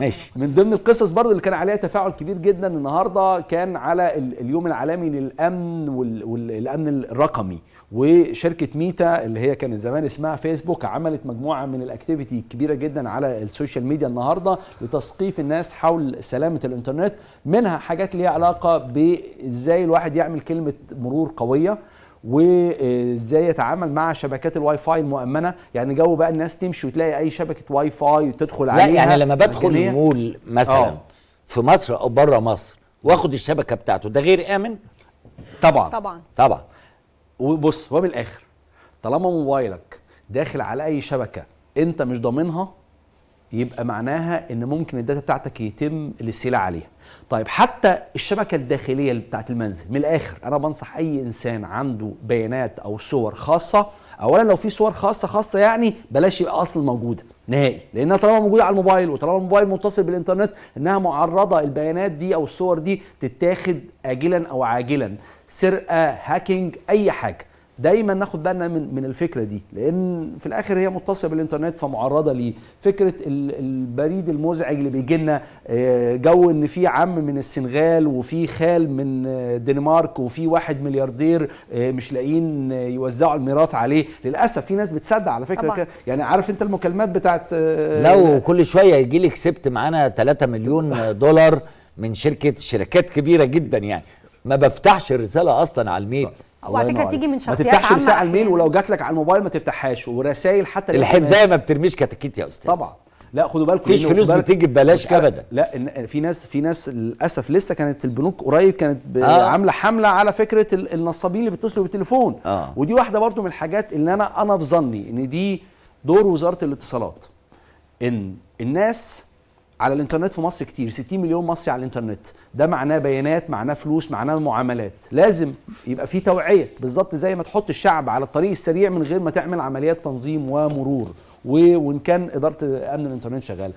ماشي من ضمن القصص برضو اللي كان عليها تفاعل كبير جدا النهارده كان على اليوم العالمي للامن والامن الرقمي وشركه ميتا اللي هي كانت زمان اسمها فيسبوك عملت مجموعه من الاكتيفيتي كبيره جدا على السوشيال ميديا النهارده لتثقيف الناس حول سلامه الانترنت منها حاجات ليها علاقه بازاي الواحد يعمل كلمه مرور قويه وازاي يتعامل مع شبكات الواي فاي المؤمنه يعني جو بقى الناس تمشي وتلاقي اي شبكه واي فاي تدخل عليها لا يعني لما بدخل مول المول مثلا أوه. في مصر او بره مصر واخد الشبكه بتاعته ده غير امن طبعا طبعا طبعا وبص هو من الاخر طالما موبايلك داخل على اي شبكه انت مش ضامنها يبقى معناها ان ممكن الداتا بتاعتك يتم الاستيلاء عليها طيب حتى الشبكه الداخليه بتاعت المنزل من الاخر انا بنصح اي انسان عنده بيانات او صور خاصه اولا لو في صور خاصه خاصه يعني بلاش يبقى اصلا موجوده نهائي لانها طالما موجوده على الموبايل وطالما الموبايل متصل بالانترنت انها معرضه البيانات دي او الصور دي تتاخد اجلا او عاجلا سرقه هاكينج اي حاجه دايما ناخد بالنا من من الفكره دي لان في الاخر هي متصله بالانترنت فمعرضه لفكره البريد المزعج اللي بيجي لنا آه، جو ان في عم من السنغال وفي خال من الدنمارك آه، وفي واحد ملياردير آه، مش لاقيين يوزعوا الميراث عليه للاسف في ناس بتصدق على فكره كده يعني عارف انت المكالمات بتاعت لو كل شويه يجي لي كسبت معانا 3 مليون دولار من شركه شركات كبيره جدا يعني ما بفتحش الرساله اصلا على الميل وعلى فكره بتيجي من شخصيات ما تفتحش رساله على الميل يعني. ولو جات لك على الموبايل ما تفتحهاش ورسائل حتى الحدايه ما بترميش كتاكيت يا استاذ طبعا لا خدوا بالكم مفيش فلوس بتيجي ببلاش ابدا لا في ناس في ناس للاسف لسه كانت البنوك قريب كانت آه. عامله حمله على فكره النصابين اللي بيتصلوا بالتليفون آه. ودي واحده برضو من الحاجات اللي انا انا في ظني ان دي دور وزاره الاتصالات ان الناس على الانترنت في مصر كتير 60 مليون مصري على الانترنت ده معناه بيانات معناه فلوس معناه معاملات لازم يبقى في توعيه بالظبط زي ما تحط الشعب على الطريق السريع من غير ما تعمل عمليات تنظيم ومرور وان كان اداره امن الانترنت شغاله